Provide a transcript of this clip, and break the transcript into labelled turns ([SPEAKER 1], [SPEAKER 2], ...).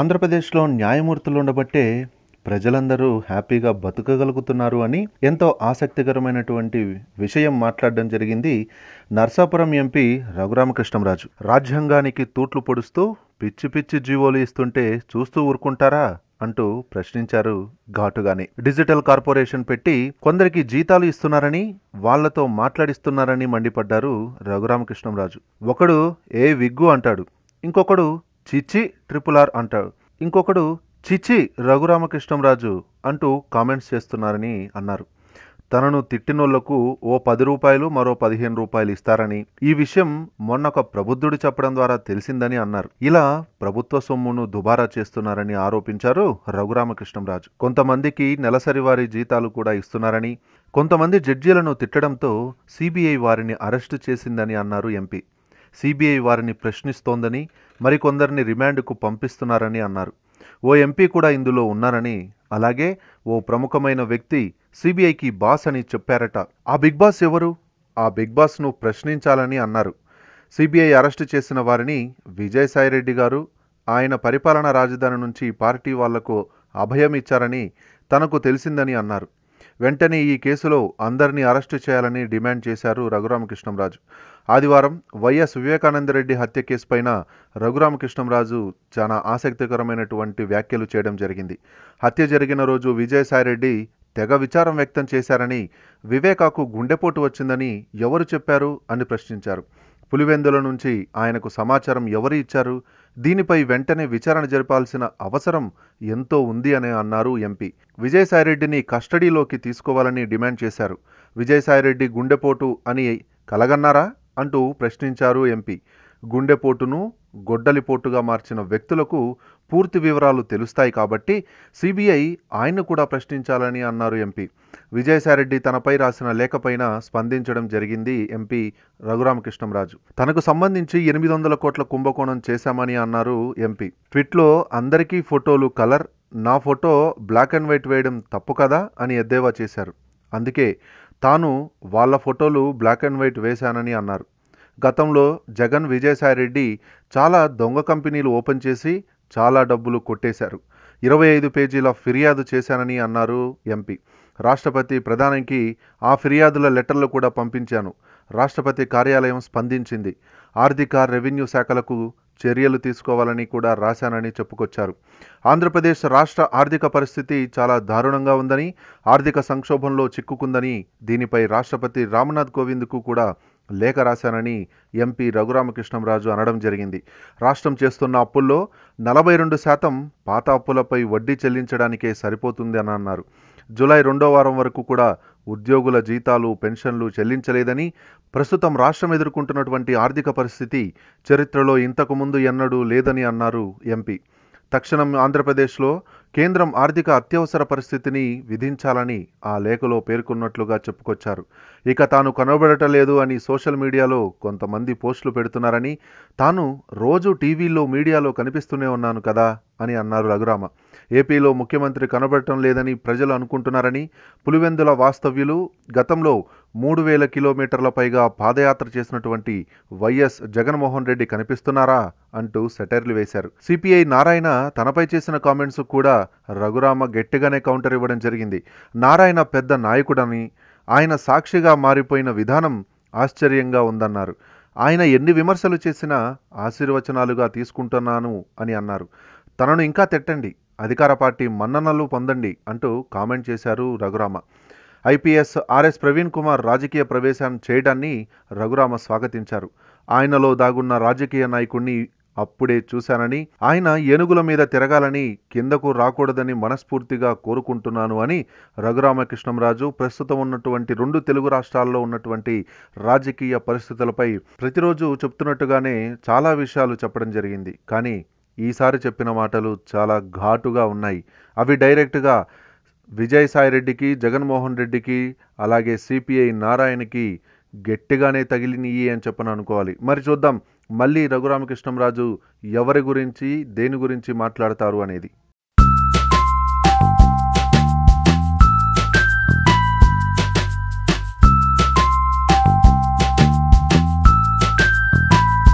[SPEAKER 1] ఆంధ్రప్రదేశ్లో న్యాయమూర్తులు ఉండబట్టే ప్రజలందరూ హ్యాపీగా బతకగలుగుతున్నారు అని ఎంతో ఆసక్తికరమైనటువంటి విషయం మాట్లాడడం జరిగింది నర్సాపురం ఎంపీ రఘురామకృష్ణంరాజు రాజ్యాంగానికి తూట్లు పొడుస్తూ పిచ్చి పిచ్చి జీవోలు ఇస్తుంటే చూస్తూ ఊరుకుంటారా అంటూ ప్రశ్నించారు ఘాటుగానే డిజిటల్ కార్పొరేషన్ పెట్టి కొందరికి జీతాలు ఇస్తున్నారని వాళ్లతో మాట్లాడిస్తున్నారని మండిపడ్డారు రఘురామకృష్ణంరాజు ఒకడు ఏ విగ్గు అంటాడు ఇంకొకడు చిచ్చి ట్రిపుల్ ఆర్ అంటాడు ఇంకొకడు చిచ్చి రఘురామకృష్ణంరాజు అంటూ కామెంట్స్ చేస్తున్నారని అన్నారు తనను తిట్టినోళ్లకు ఓ పది రూపాయలు మరో పదిహేను రూపాయలు ఇస్తారని ఈ విషయం మొన్నొక ప్రబుద్ధుడు చెప్పడం ద్వారా తెలిసిందని అన్నారు ఇలా ప్రభుత్వ సొమ్మును దుబారా చేస్తున్నారని ఆరోపించారు రఘురామకృష్ణంరాజు కొంతమందికి నెలసరి వారి జీతాలు కూడా ఇస్తున్నారని కొంతమంది జడ్జీలను తిట్టడంతో సిబిఐ వారిని అరెస్టు చేసిందని అన్నారు ఎంపీ సిబిఐ వారిని ప్రశ్నిస్తోందని మరికొందరిని రిమాండ్కు పంపిస్తున్నారని అన్నారు ఓ ఎంపీ కూడా ఇందులో ఉన్నారని అలాగే ఓ ప్రముఖమైన వ్యక్తి సిబిఐకి బాస్ అని చెప్పారట ఆ బిగ్ బాస్ ఎవరు ఆ బిగ్ బాస్ ను ప్రశ్నించాలని అన్నారు సిబిఐ అరెస్టు చేసిన వారిని విజయసాయిరెడ్డి గారు ఆయన పరిపాలన రాజధాని నుంచి పార్టీ వాళ్లకు అభయం ఇచ్చారని తనకు తెలిసిందని అన్నారు వెంటనే ఈ కేసులో అందరినీ అరెస్టు చేయాలని డిమాండ్ చేశారు రఘురామకృష్ణంరాజు ఆదివారం వైఎస్ వివేకానందరెడ్డి హత్య కేసుపైన రఘురామకృష్ణంరాజు చాలా ఆసక్తికరమైనటువంటి వ్యాఖ్యలు చేయడం జరిగింది హత్య జరిగిన రోజు విజయసాయిరెడ్డి తెగ విచారం వ్యక్తం చేశారని వివేకాకు గుండెపోటు వచ్చిందని ఎవరు చెప్పారు అని ప్రశ్నించారు పులివెందుల నుంచి ఆయనకు సమాచారం ఎవరు ఇచ్చారు దీనిపై వెంటనే విచారణ జరపాల్సిన అవసరం ఎంతో ఉంది అని అన్నారు ఎంపీ విజయసాయిరెడ్డిని కస్టడీలోకి తీసుకోవాలని డిమాండ్ చేశారు విజయసాయిరెడ్డి గుండెపోటు అని కలగన్నారా అంటూ ప్రశ్నించారు ఎంపీ గుండెపోటును గొడ్డలిపోటుగా మార్చిన వ్యక్తులకు పూర్తి వివరాలు తెలుస్తాయి కాబట్టి సిబిఐ ఆయన్ను కూడా ప్రశ్నించాలని అన్నారు ఎంపీ విజయసాయిరెడ్డి తనపై రాసిన లేఖపైన స్పందించడం జరిగింది ఎంపీ రఘురామకృష్ణంరాజు తనకు సంబంధించి ఎనిమిది వందల కోట్ల కుంభకోణం చేశామని అన్నారు ఎంపీ ట్విట్లో అందరికీ ఫోటోలు కలర్ నా ఫోటో బ్లాక్ అండ్ వైట్ వేయడం తప్పు కదా అని ఎద్దేవా చేశారు అందుకే తాను వాళ్ళ ఫోటోలు బ్లాక్ అండ్ వైట్ వేశానని అన్నారు గతంలో జగన్ విజయసాయిరెడ్డి చాలా దొంగ కంపెనీలు ఓపెన్ చేసి చాలా డబ్బులు కొట్టేశారు ఇరవై ఐదు పేజీల ఫిర్యాదు చేశానని అన్నారు ఎంపీ రాష్ట్రపతి ప్రధానికి ఆ ఫిర్యాదుల లెటర్లు కూడా పంపించాను రాష్ట్రపతి కార్యాలయం స్పందించింది ఆర్థిక రెవెన్యూ శాఖలకు చర్యలు తీసుకోవాలని కూడా రాశానని చెప్పుకొచ్చారు ఆంధ్రప్రదేశ్ రాష్ట్ర ఆర్థిక పరిస్థితి చాలా దారుణంగా ఉందని ఆర్థిక సంక్షోభంలో చిక్కుకుందని దీనిపై రాష్ట్రపతి రామ్నాథ్ కోవింద్కు కూడా లేఖ రాశానని ఎంపీ రఘురామకృష్ణంరాజు అనడం జరిగింది రాష్ట్రం చేస్తున్న అప్పుల్లో నలభై రెండు శాతం పాత అప్పులపై వడ్డీ చెల్లించడానికే సరిపోతుంది అని అన్నారు జూలై రెండో వారం వరకు కూడా ఉద్యోగుల జీతాలు పెన్షన్లు చెల్లించలేదని ప్రస్తుతం రాష్ట్రం ఎదుర్కొంటున్నటువంటి ఆర్థిక పరిస్థితి చరిత్రలో ఇంతకుముందు ఎన్నడూ లేదని అన్నారు ఎంపీ తక్షణం ఆంధ్రప్రదేశ్లో కేంద్రం ఆర్థిక అత్యవసర పరిస్థితిని విధించాలని ఆ లేఖలో పేర్కొన్నట్లుగా చెప్పుకొచ్చారు ఇక తాను కనబడటలేదు అని సోషల్ మీడియాలో కొంతమంది పోస్టులు పెడుతున్నారని తాను రోజు టీవీలో మీడియాలో కనిపిస్తూనే ఉన్నాను కదా అని అన్నారు రఘురామ ఏపీలో ముఖ్యమంత్రి కనబడటం లేదని ప్రజలు అనుకుంటున్నారని పులివెందుల వాస్తవ్యులు గతంలో మూడు వేల కిలోమీటర్ల పైగా పాదయాత్ర చేసినటువంటి వైఎస్ జగన్మోహన్ రెడ్డి కనిపిస్తున్నారా అంటూ సెటైర్లు వేశారు సిపిఐ నారాయణ తనపై చేసిన కామెంట్స్ కూడా రఘురామ గట్టిగానే కౌంటర్ ఇవ్వడం జరిగింది నారాయణ పెద్ద నాయకుడని ఆయన సాక్షిగా మారిపోయిన విధానం ఆశ్చర్యంగా ఉందన్నారు ఆయన ఎన్ని విమర్శలు చేసినా ఆశీర్వచనాలుగా తీసుకుంటున్నాను అని అన్నారు తనను ఇంకా తిట్టండి అధికార పార్టీ మన్ననలు పొందండి అంటూ కామెంట్ చేశారు రఘురామ ఐపీఎస్ ఆర్ఎస్ ప్రవీణ్ కుమార్ రాజకీయ ప్రవేశం చేయడాన్ని రఘురామ స్వాగతించారు ఆయనలో దాగున్న రాజకీయ నాయకుణ్ణి అప్పుడే చూశానని ఆయన ఏనుగుల మీద తిరగాలని కిందకు రాకూడదని మనస్ఫూర్తిగా కోరుకుంటున్నాను అని రఘురామకృష్ణంరాజు ప్రస్తుతం ఉన్నటువంటి రెండు తెలుగు రాష్ట్రాల్లో ఉన్నటువంటి రాజకీయ పరిస్థితులపై ప్రతిరోజు చెప్తున్నట్టుగానే చాలా విషయాలు చెప్పడం జరిగింది కానీ ఈసారి చెప్పిన మాటలు చాలా ఘాటుగా ఉన్నాయి అవి డైరెక్ట్గా రెడ్డికి జగన్మోహన్ రెడ్డికి అలాగే సిపిఐ నారాయణకి గట్టిగానే తగిలినయి అని చెప్పని అనుకోవాలి మరి చూద్దాం మళ్ళీ రఘురామకృష్ణంరాజు ఎవరి గురించి దేని గురించి మాట్లాడతారు అనేది